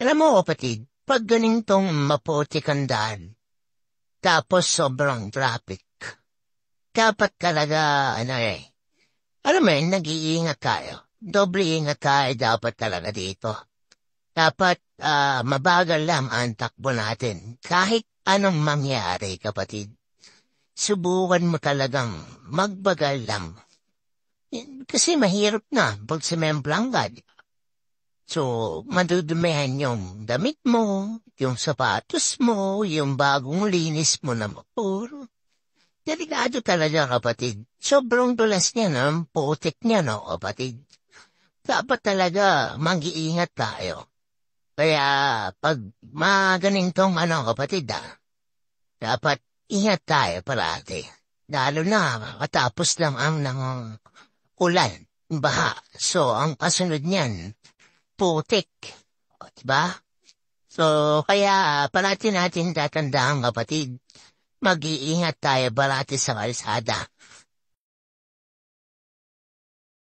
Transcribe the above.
Alam mo kapatid, pag ganitong maputi kang daan, tapos sobrang traffic, dapat talaga, ano eh, alam mo, nag-iingat tayo. Doble ingat tayo dapat talaga dito. Dapat uh, mabagal lang ang takbo natin kahit anong mangyari kapatid. Subukan mo talagang magbagal lang. Kasi mahirap na pag si Memplangad So, madudumihan yung damit mo, yung sapatos mo, yung bagong linis mo na motor. Delikado talaga, kapatid. Sobrang dulas niya ng putik niya, no, kapatid. Dapat talaga mag-iingat tayo. Kaya, pag maganintong ano, kapatid, ah, dapat ingat tayo parati. Lalo na katapos lang ang nang ulan, baha. So, ang kasunod niyan, putik. O, diba? So, kaya parati natin tatanda ang kapatid. Mag-iingat tayo balati sa kalsada.